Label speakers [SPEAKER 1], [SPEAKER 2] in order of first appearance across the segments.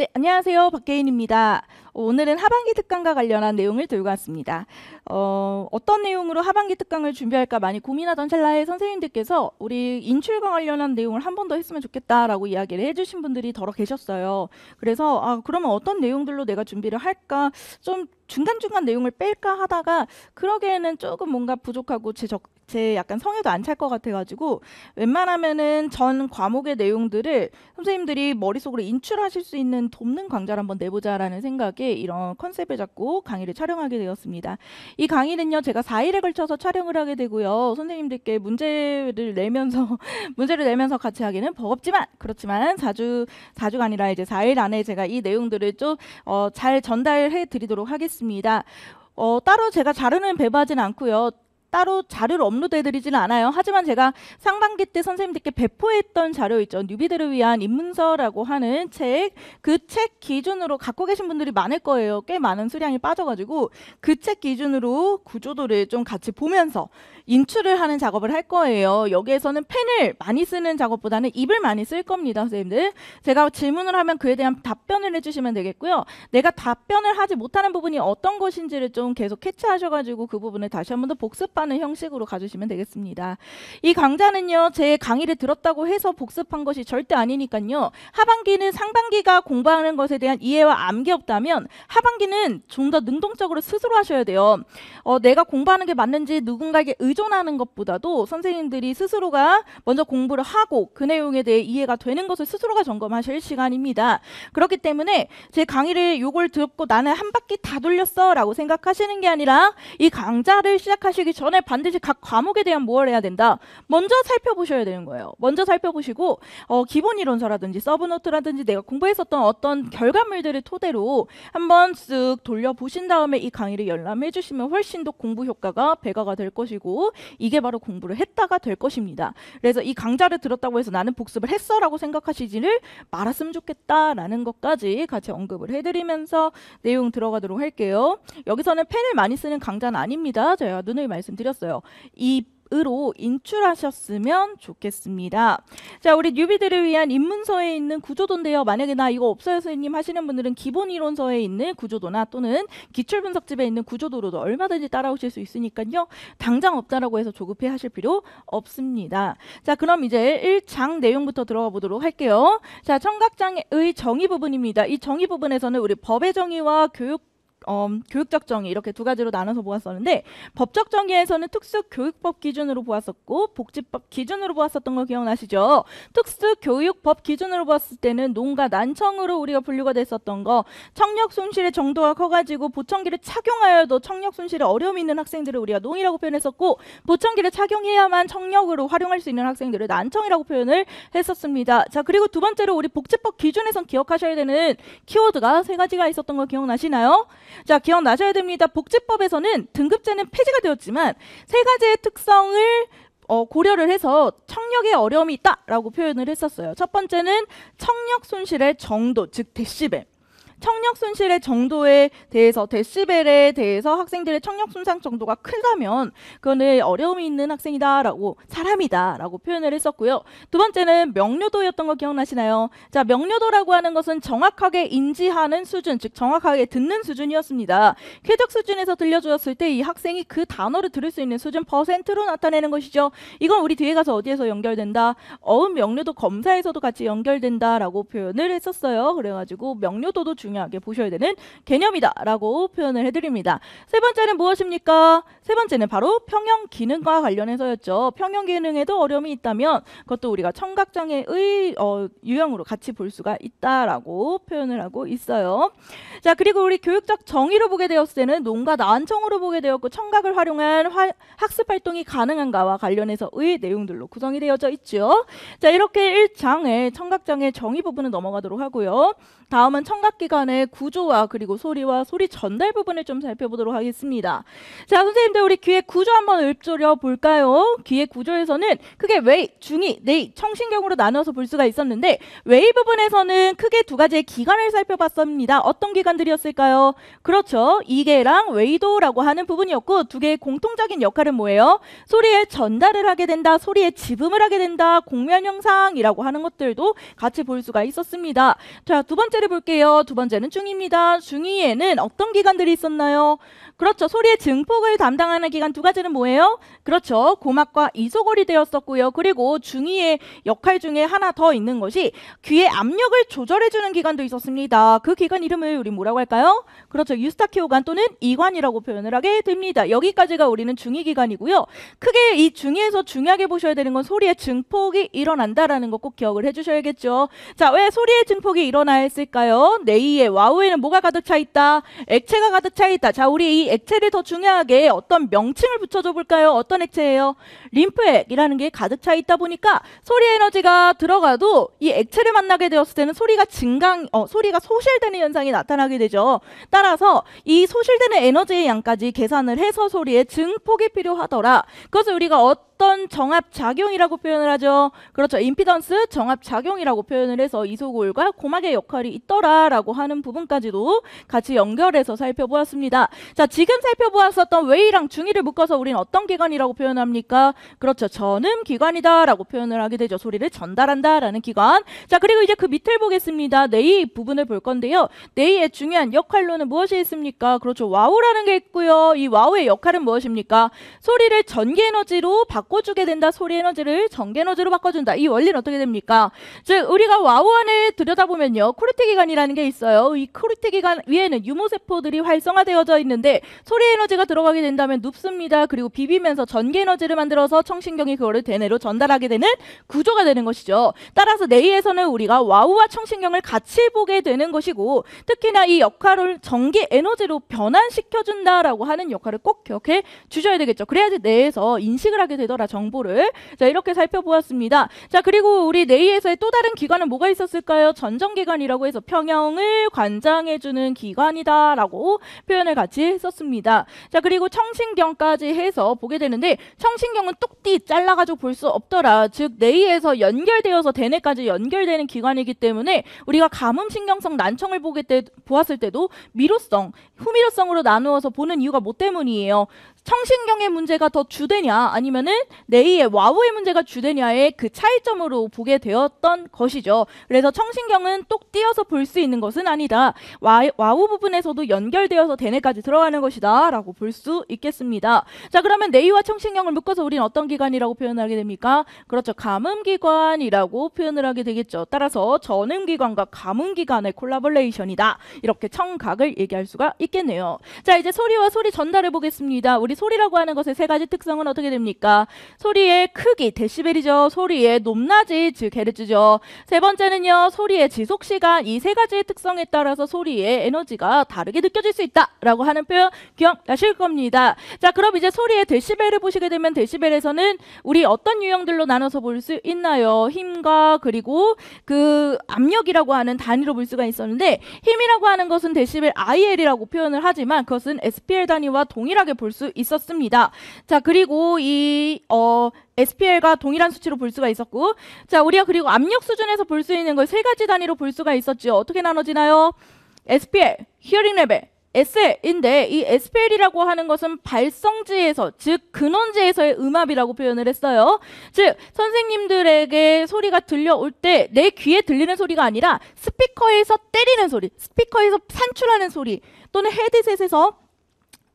[SPEAKER 1] 네, 안녕하세요. 박계인입니다. 오늘은 하반기 특강과 관련한 내용을 들고 왔습니다. 어, 어떤 내용으로 하반기 특강을 준비할까 많이 고민하던 찰나에 선생님들께서 우리 인출과 관련한 내용을 한 번 더 했으면 좋겠다라고 이야기를 해주신 분들이 더러 계셨어요. 그래서 아, 그러면 어떤 내용들로 내가 준비를 할까 좀 중간중간 내용을 뺄까 하다가 그러기에는 조금 뭔가 부족하고 제 적, 제 약간 성에도 안 찰 것 같아가지고 웬만하면은 전 과목의 내용들을 선생님들이 머릿속으로 인출하실 수 있는 돕는 강좌를 한번 내보자라는 생각에 이런 컨셉을 잡고 강의를 촬영하게 되었습니다. 이 강의는요 제가 4일에 걸쳐서 촬영을 하게 되고요 선생님들께 문제를 내면서 문제를 내면서 같이 하기는 버겁지만 그렇지만 4주 4주가 아니라 이제 4일 안에 제가 이 내용들을 좀잘 어, 전달해 드리도록 하겠습니다. 어, 따로 제가 자르는 배바진 부 않고요. 따로 자료를 업로드해드리지는 않아요. 하지만 제가 상반기 때 선생님들께 배포했던 자료 있죠. 뉴비들을 위한 입문서라고 하는 책, 그 책 기준으로 갖고 계신 분들이 많을 거예요. 꽤 많은 수량이 빠져가지고 그 책 기준으로 구조도를 좀 같이 보면서 인출을 하는 작업을 할 거예요. 여기에서는 펜을 많이 쓰는 작업보다는 입을 많이 쓸 겁니다, 선생님들. 제가 질문을 하면 그에 대한 답변을 해주시면 되겠고요. 내가 답변을 하지 못하는 부분이 어떤 것인지를 좀 계속 캐치하셔가지고 그 부분을 다시 한 번 더 복습 복습하는 형식으로 가주시면 되겠습니다. 이 강좌는요. 제 강의를 들었다고 해서 복습한 것이 절대 아니니까요. 하반기는 상반기가 공부하는 것에 대한 이해와 암기 없다면 하반기는 좀 더 능동적으로 스스로 하셔야 돼요. 어, 내가 공부하는 게 맞는지 누군가에게 의존하는 것보다도 선생님들이 스스로가 먼저 공부를 하고 그 내용에 대해 이해가 되는 것을 스스로가 점검하실 시간입니다. 그렇기 때문에 제 강의를 요걸 듣고 나는 한 바퀴 다 돌렸어 라고 생각하시는 게 아니라 이 강좌를 시작하시기 전 전에 반드시 각 과목에 대한 뭘 해야 된다. 먼저 살펴보셔야 되는 거예요. 먼저 살펴보시고 어, 기본 이론서라든지 서브노트라든지 내가 공부했었던 어떤 결과물들을 토대로 한번 쓱 돌려보신 다음에 이 강의를 열람해 주시면 훨씬 더 공부 효과가 배가가 될 것이고 이게 바로 공부를 했다가 될 것입니다. 그래서 이 강좌를 들었다고 해서 나는 복습을 했어라고 생각하시지를 말았으면 좋겠다라는 것까지 같이 언급을 해드리면서 내용 들어가도록 할게요. 여기서는 펜을 많이 쓰는 강좌는 아닙니다. 제가 눈을 말씀 말씀드렸어요. 이 으로 인출하셨으면 좋겠습니다. 자, 우리 뉴비들을 위한 입문서에 있는 구조도인데요. 만약에 나 이거 없어요, 선생님 하시는 분들은 기본 이론서에 있는 구조도나 또는 기출분석집에 있는 구조도로도 얼마든지 따라오실 수 있으니까요. 당장 없다라고 해서 조급해 하실 필요 없습니다. 자, 그럼 이제 1장 내용부터 들어가 보도록 할게요. 자, 청각장의 정의 부분입니다. 이 정의 부분에서는 우리 법의 정의와 교육 어, 교육적 정의 이렇게 두 가지로 나눠서 보았었는데 법적 정의에서는 특수교육법 기준으로 보았었고 복지법 기준으로 보았었던 거 기억나시죠? 특수교육법 기준으로 보았을 때는 농가 난청으로 우리가 분류가 됐었던 거 청력 손실의 정도가 커가지고 보청기를 착용하여도 청력 손실에 어려움이 있는 학생들을 우리가 농이라고 표현했었고 보청기를 착용해야만 청력으로 활용할 수 있는 학생들을 난청이라고 표현을 했었습니다. 자 그리고 두 번째로 우리 복지법 기준에선 기억하셔야 되는 키워드가 세 가지가 있었던 거 기억나시나요? 자, 기억나셔야 됩니다. 복지법에서는 등급제는 폐지가 되었지만 세 가지의 특성을 어, 고려를 해서 청력에 어려움이 있다라고 표현을 했었어요. 첫 번째는 청력 손실의 정도, 즉 데시벨. 청력 손실의 정도에 대해서 데시벨에 대해서 학생들의 청력 손상 정도가 크다면 그거는 어려움이 있는 학생이다라고 사람이다라고 표현을 했었고요. 두 번째는 명료도였던 거 기억나시나요? 자, 명료도라고 하는 것은 정확하게 인지하는 수준, 즉 정확하게 듣는 수준이었습니다. 쾌적 수준에서 들려주었을 때 이 학생이 그 단어를 들을 수 있는 수준 퍼센트로 나타내는 것이죠. 이건 우리 뒤에 가서 어디에서 연결된다. 어음 명료도 검사에서도 같이 연결된다라고 표현을 했었어요. 그래가지고 명료도도 주 중요하게 보셔야 되는 개념이다라고 표현을 해드립니다. 세 번째는 무엇입니까? 세 번째는 바로 평형 기능과 관련해서였죠. 평형 기능에도 어려움이 있다면 그것도 우리가 청각장애의 어, 유형으로 같이 볼 수가 있다라고 표현을 하고 있어요. 자 그리고 우리 교육적 정의로 보게 되었을 때는 농가 난청으로 보게 되었고 청각을 활용한 화, 학습 활동이 가능한가와 관련해서의 내용들로 구성이 되어져 있죠. 자 이렇게 1장의 청각장애 정의 부분은 넘어가도록 하고요. 다음은 청각기관의 구조와 그리고 소리와 소리 전달 부분을 좀 살펴보도록 하겠습니다. 자, 선생님들 우리 귀의 구조 한번 읊조려 볼까요? 귀의 구조에서는 크게 웨이, 중이, 내이, 청신경으로 나눠서 볼 수가 있었는데 웨이 부분에서는 크게 두 가지의 기관을 살펴봤습니다. 어떤 기관들이었을까요? 그렇죠. 이개랑 웨이도라고 하는 부분이었고 두 개의 공통적인 역할은 뭐예요? 소리의 전달을 하게 된다, 소리의 지음을 하게 된다, 공면 형상이라고 하는 것들도 같이 볼 수가 있었습니다. 자, 두 번째 번째를 볼게요. 두 번째는 중위입니다. 중위에는 어떤 기관들이 있었나요? 그렇죠. 소리의 증폭을 담당하는 기관 두 가지는 뭐예요? 그렇죠. 고막과 이소골이 되었었고요. 그리고 중위의 역할 중에 하나 더 있는 것이 귀의 압력을 조절해주는 기관도 있었습니다. 그 기관 이름을 우리 뭐라고 할까요? 그렇죠. 유스타키오관 또는 이관이라고 표현을 하게 됩니다. 여기까지가 우리는 중위 기관이고요. 크게 이 중위에서 중요하게 보셔야 되는 건 소리의 증폭이 일어난다라는 거 꼭 기억을 해주셔야겠죠. 자, 왜 소리의 증폭이 일어나 했을 무엇까요 네이에 와우에는 뭐가 가득 차 있다? 액체가 가득 차 있다. 자, 우리 이 액체를 더 중요하게 어떤 명칭을 붙여줘 볼까요? 어떤 액체예요? 림프액이라는 게 가득 차 있다 보니까 소리 에너지가 들어가도 이 액체를 만나게 되었을 때는 소리가 증강, 어, 소리가 소실되는 현상이 나타나게 되죠. 따라서 이 소실되는 에너지의 양까지 계산을 해서 소리의 증폭이 필요하더라. 그것을 우리가 어떤 어떤 정합 작용이라고 표현을 하죠. 그렇죠. 임피던스 정합 작용이라고 표현을 해서 이소골과 고막의 역할이 있더라라고 하는 부분까지도 같이 연결해서 살펴보았습니다. 자, 지금 살펴보았었던 외이랑 중이를 묶어서 우린 어떤 기관이라고 표현합니까? 그렇죠. 전음 기관이다라고 표현을 하게 되죠. 소리를 전달한다라는 기관. 자, 그리고 이제 그 밑을 보겠습니다. 네이 부분을 볼 건데요. 네이의 중요한 역할로는 무엇이 있습니까? 그렇죠. 와우라는 게 있고요. 이 와우의 역할은 무엇입니까? 소리를 전기 에너지로 바꿔 바꿔주게 된다. 소리 에너지를 전기 에너지로 바꿔준다. 이 원리는 어떻게 됩니까? 즉 우리가 와우 안에 들여다보면요. 코르테 기관이라는 게 있어요. 이 코르테 기관 위에는 유모세포들이 활성화되어져 있는데 소리 에너지가 들어가게 된다면 눕습니다. 그리고 비비면서 전기 에너지를 만들어서 청신경이 그거를 대뇌로 전달하게 되는 구조가 되는 것이죠. 따라서 내에서는 우리가 와우와 청신경을 같이 보게 되는 것이고 특히나 이 역할을 전기 에너지로 변환시켜준다라고 하는 역할을 꼭 기억해 주셔야 되겠죠. 그래야지 내에서 인식을 하게 되더라고요. 따라 정보를 자 이렇게 살펴보았습니다. 자 그리고 우리 네이에서의 또 다른 기관은 뭐가 있었을까요? 전정기관이라고 해서 평형을 관장해주는 기관이다라고 표현을 같이 썼습니다. 자 그리고 청신경까지 해서 보게 되는데 청신경은 뚝띠 잘라가지고 볼 수 없더라. 즉 네이에서 연결되어서 대뇌까지 연결되는 기관이기 때문에 우리가 감음신경성 난청을 보게 때 보았을 때도 미로성, 후미로성으로 나누어서 보는 이유가 뭐 때문이에요? 청신경의 문제가 더 주되냐 아니면은 네이의 와우의 문제가 주되냐의 그 차이점으로 보게 되었던 것이죠. 그래서 청신경은 똑 띄어서 볼 수 있는 것은 아니다. 와, 와우 부분에서도 연결되어서 대뇌까지 들어가는 것이다 라고 볼 수 있겠습니다. 자 그러면 네이와 청신경을 묶어서 우리는 어떤 기관이라고 표현하게 됩니까? 그렇죠. 감음기관이라고 표현을 하게 되겠죠. 따라서 전음기관과 감음기관의 콜라보레이션이다. 이렇게 청각을 얘기할 수가 있겠네요. 자 이제 소리와 소리 전달해 보겠습니다. 우리 소리라고 하는 것의 세 가지 특성은 어떻게 됩니까? 소리의 크기, 데시벨이죠. 소리의 높낮이, 즉 헤르츠죠. 세 번째는요. 소리의 지속 시간 이 세 가지의 특성에 따라서 소리의 에너지가 다르게 느껴질 수 있다라고 하는 표현 기억하실 겁니다. 자, 그럼 이제 소리의 데시벨을 보시게 되면 데시벨에서는 우리 어떤 유형들로 나눠서 볼 수 있나요? 힘과 그리고 그 압력이라고 하는 단위로 볼 수가 있었는데 힘이라고 하는 것은 데시벨 IL이라고 표현을 하지만 그것은 SPL 단위와 동일하게 볼 수 있습니다. 있었습니다. 자, 그리고 이, 어, SPL과 동일한 수치로 볼 수가 있었고, 자, 우리가 그리고 압력 수준에서 볼 수 있는 걸 세 가지 단위로 볼 수가 있었죠. 어떻게 나눠지나요? SPL, 히어링 레벨, SL인데 이 SPL이라고 하는 것은 발성지에서 즉 근원지에서의 음압이라고 표현을 했어요. 즉 선생님들에게 소리가 들려올 때 내 귀에 들리는 소리가 아니라 스피커에서 때리는 소리, 스피커에서 산출하는 소리 또는 헤드셋에서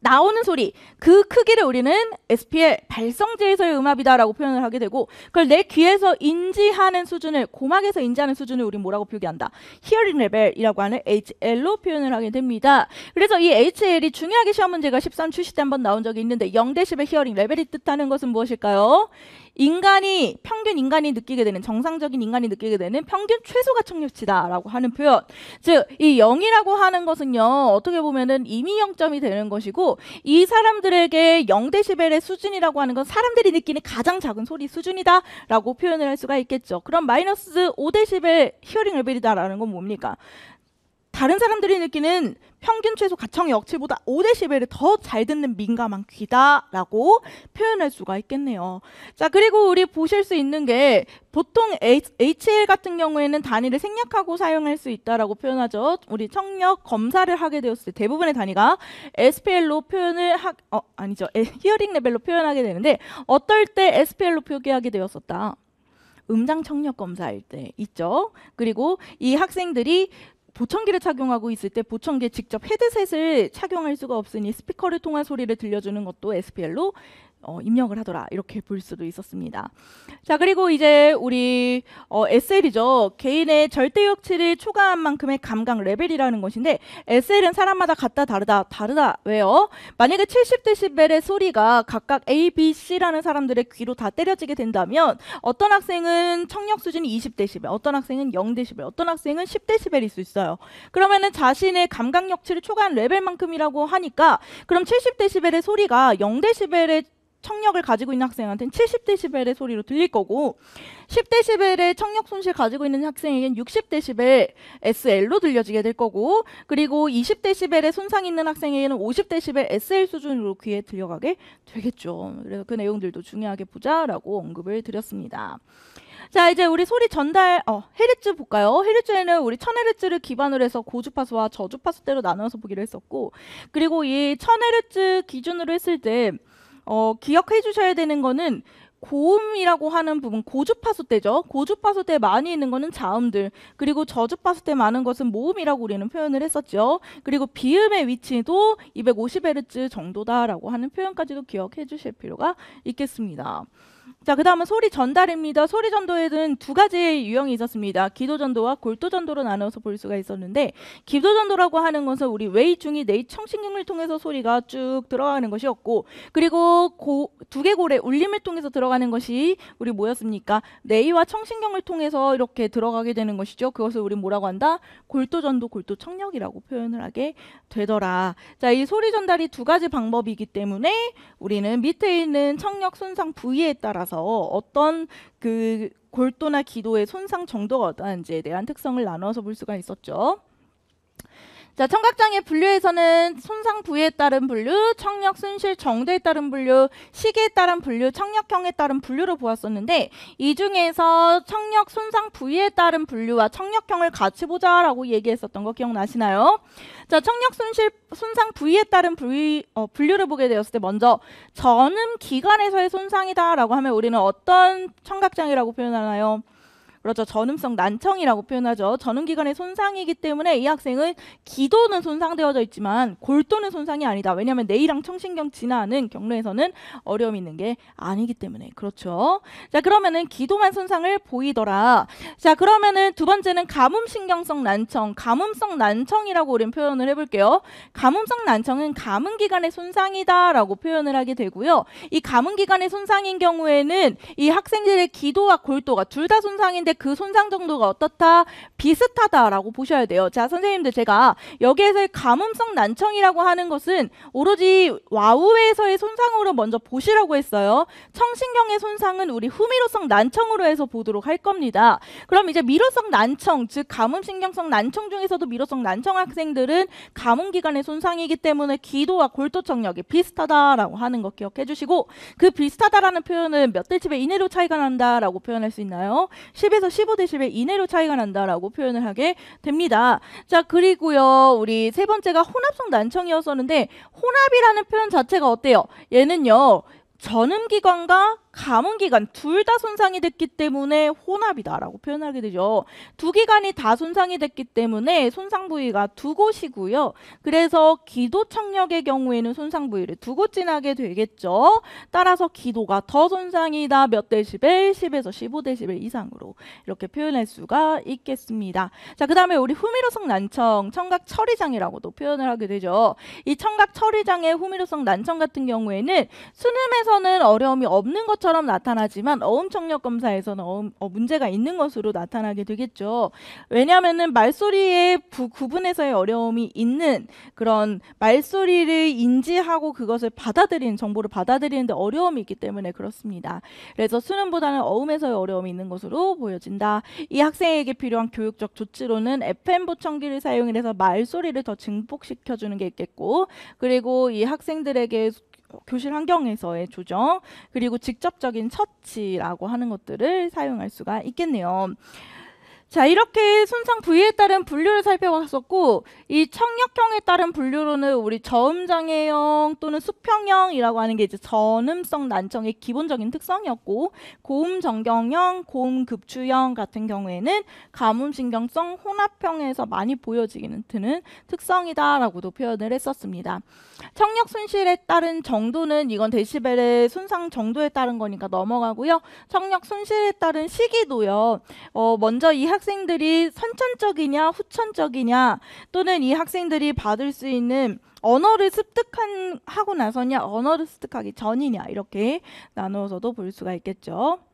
[SPEAKER 1] 나오는 소리 그 크기를 우리는 SPL 발성제에서의 음압이다라고 표현을 하게 되고 그걸 내 귀에서 인지하는 수준을 고막에서 인지하는 수준을 우리 뭐라고 표기한다 히어링 레벨이라고 하는 HL로 표현을 하게 됩니다 그래서 이 HL이 중요하게 시험 문제가 13 출시 때 한번 나온 적이 있는데 0 10의 히어링 레벨이 뜻하는 것은 무엇일까요? 인간이 평균 인간이 느끼게 되는 정상적인 인간이 느끼게 되는 평균 최소 가청력치다라고 하는 표현. 즉 이 영이라고 하는 것은요. 어떻게 보면은 이미 영점이 되는 것이고 이 사람들에게 영데시벨의 수준이라고 하는 건 사람들이 느끼는 가장 작은 소리 수준이다라고 표현을 할 수가 있겠죠. 그럼 마이너스 오데시벨 히어링 레벨이다라는 건 뭡니까? 다른 사람들이 느끼는 평균 최소 가청의 억칠보다 5데시벨을 더잘 듣는 민감한 귀다라고 표현할 수가 있겠네요. 자, 그리고 우리 보실 수 있는 게 보통 HL 같은 경우에는 단위를 생략하고 사용할 수 있다라고 표현하죠. 우리 청력 검사를 하게 되었을 때 대부분의 단위가 SPL로 표현을 하, 어, 아니죠. 히어링 레벨로 표현하게 되는데 어떨 때 SPL로 표기하게 되었었다. 음장 청력 검사일 때 있죠. 그리고 이 학생들이 보청기를 착용하고 있을 때 보청기에 직접 헤드셋을 착용할 수가 없으니 스피커를 통한 소리를 들려주는 것도 SPL로 어, 입력을 하더라 이렇게 볼 수도 있었습니다. 자 그리고 이제 우리 어, SL이죠. 개인의 절대역치를 초과한 만큼의 감각 레벨이라는 것인데 SL은 사람마다 같다 다르다 다르다 왜요? 만약에 7 0데시의 소리가 각각 A, B, C라는 사람들의 귀로 다 때려지게 된다면 어떤 학생은 청력 수준이 2 0데시 어떤 학생은 0데시 어떤 학생은 1 0데시일수 있어요. 그러면은 자신의 감각역치를 초과한 레벨만큼이라고 하니까 그럼 7 0데시의 소리가 0데시의 청력을 가지고 있는 학생한테는 70데시벨의 소리로 들릴 거고 10데시벨의 청력 손실 가지고 있는 학생에게는 60데시벨 SL로 들려지게 될 거고 그리고 20데시벨의 손상 있는 학생에게는 50데시벨 SL 수준으로 귀에 들려가게 되겠죠. 그래서 그 내용들도 중요하게 보자라고 언급을 드렸습니다. 자 이제 우리 소리 전달 어 헤르츠 볼까요? 헤르츠에는 우리 1000헤르츠를 기반으로 해서 고주파수와 저주파수대로 나눠서 보기로 했었고 그리고 이 1000헤르츠 기준으로 했을 때 어, 기억해 주셔야 되는 거는 고음이라고 하는 부분 고주파수 때죠. 고주파수 때 많이 있는 거는 자음들 그리고 저주파수 때 많은 것은 모음이라고 우리는 표현을 했었죠. 그리고 비음의 위치도 250Hz 정도다라고 하는 표현까지도 기억해 주실 필요가 있겠습니다. 자, 그 다음은 소리 전달입니다. 소리 전도에는 두 가지의 유형이 있었습니다. 기도 전도와 골도 전도로 나눠서 볼 수가 있었는데 기도 전도라고 하는 것은 우리 웨이중이내 청신경을 통해서 소리가 쭉 들어가는 것이었고 그리고 고, 두개골의 울림을 통해서 들어가는 것이 우리 뭐였습니까? 내이와 청신경을 통해서 이렇게 들어가게 되는 것이죠. 그것을 우리 뭐라고 한다? 골도 전도, 골도 청력이라고 표현을 하게 되더라. 자, 이 소리 전달이 두 가지 방법이기 때문에 우리는 밑에 있는 청력 손상 부위에 따라서 따라서 어떤 그 골도나 기도의 손상 정도가 어떠한지에 대한 특성을 나눠서 볼 수가 있었죠. 자, 청각장애 분류에서는 손상 부위에 따른 분류, 청력 손실 정도에 따른 분류, 시기에 따른 분류, 청력형에 따른 분류로 보았었는데 이 중에서 청력 손상 부위에 따른 분류와 청력형을 같이 보자라고 얘기했었던 거 기억나시나요? 자, 청력 손실 손상 부위에 따른 부위, 어, 분류를 보게 되었을 때 먼저 전음 기관에서의 손상이다라고 하면 우리는 어떤 청각장애라고 표현하나요? 그렇죠. 전음성 난청이라고 표현하죠. 전음기관의 손상이기 때문에 이 학생은 기도는 손상되어져 있지만 골도는 손상이 아니다. 왜냐하면 뇌이랑 청신경 진화하는 경로에서는 어려움이 있는 게 아니기 때문에 그렇죠. 자 그러면은 기도만 손상을 보이더라. 자 그러면은 두 번째는 가뭄신경성 난청, 가뭄성 난청이라고 우리는 표현을 해볼게요. 가뭄성 난청은 가뭄기관의 손상이다라고 표현을 하게 되고요. 이 가뭄기관의 손상인 경우에는 이 학생들의 기도와 골도가 둘 다 손상인데 근데그 손상 정도가 어떻다? 비슷하다라고 보셔야 돼요. 자, 선생님들 제가 여기에서의 감음성 난청이라고 하는 것은 오로지 와우에서의 손상으로 먼저 보시라고 했어요. 청신경의 손상은 우리 후미로성 난청으로 해서 보도록 할 겁니다. 그럼 이제 미로성 난청, 즉 감음신경성 난청 중에서도 미로성 난청 학생들은 감음기관의 손상이기 때문에 기도와 골도청력이 비슷하다라고 하는 거 기억해 주시고 그 비슷하다라는 표현은 몇 대집에 이내로 차이가 난다라고 표현할 수 있나요? 11 10에서 15데시벨 이내로 차이가 난다라고 표현을 하게 됩니다. 자 그리고요 우리 세 번째가 혼합성 난청이었었는데 혼합이라는 표현 자체가 어때요? 얘는요 전음기관과 가뭄 기간 둘 다 손상이 됐기 때문에 혼합이다라고 표현하게 되죠. 두 기관이 다 손상이 됐기 때문에 손상 부위가 두 곳이고요. 그래서 기도 청력의 경우에는 손상 부위를 두 곳 지나게 되겠죠. 따라서 기도가 더 손상이다 몇 데시벨 10에서 15데시벨 이상으로 이렇게 표현할 수가 있겠습니다. 자, 그다음에 우리 후미로성 난청 청각 처리장이라고도 표현을 하게 되죠. 이 청각 처리장의 후미로성 난청 같은 경우에는 수음에서는 어려움이 없는 것처럼 어처럼 나타나지만 어음 청력 검사에서는 어음 어, 문제가 있는 것으로 나타나게 되겠죠. 왜냐하면 말소리의 부, 구분에서의 어려움이 있는 그런 말소리를 인지하고 그것을 받아들인 정보를 받아들이는데 어려움이 있기 때문에 그렇습니다. 그래서 수능보다는 어음에서의 어려움이 있는 것으로 보여진다. 이 학생에게 필요한 교육적 조치로는 FM 보청기를 사용해서 말소리를 더 증폭시켜주는 게 있겠고 그리고 이 학생들에게 교실 환경에서의 조정 그리고 직접적인 처치라고 하는 것들을 사용할 수가 있겠네요. 자, 이렇게 손상 부위에 따른 분류를 살펴봤었고, 이 청력형에 따른 분류로는 우리 저음장애형 또는 수평형이라고 하는 게 이제 전음성 난청의 기본적인 특성이었고, 고음정경형, 고음급추형 같은 경우에는 가뭄신경성 혼합형에서 많이 보여지기는 드는 특성이다라고도 표현을 했었습니다. 청력 손실에 따른 정도는 이건 데시벨의 손상 정도에 따른 거니까 넘어가고요. 청력 손실에 따른 시기도요. 어, 먼저 이학 학생들이 선천적이냐 후천적이냐 또는 이 학생들이 받을 수 있는 언어를 습득한 하고 나서냐 언어를 습득하기 전이냐 이렇게 나누어서도 볼 수가 있겠죠.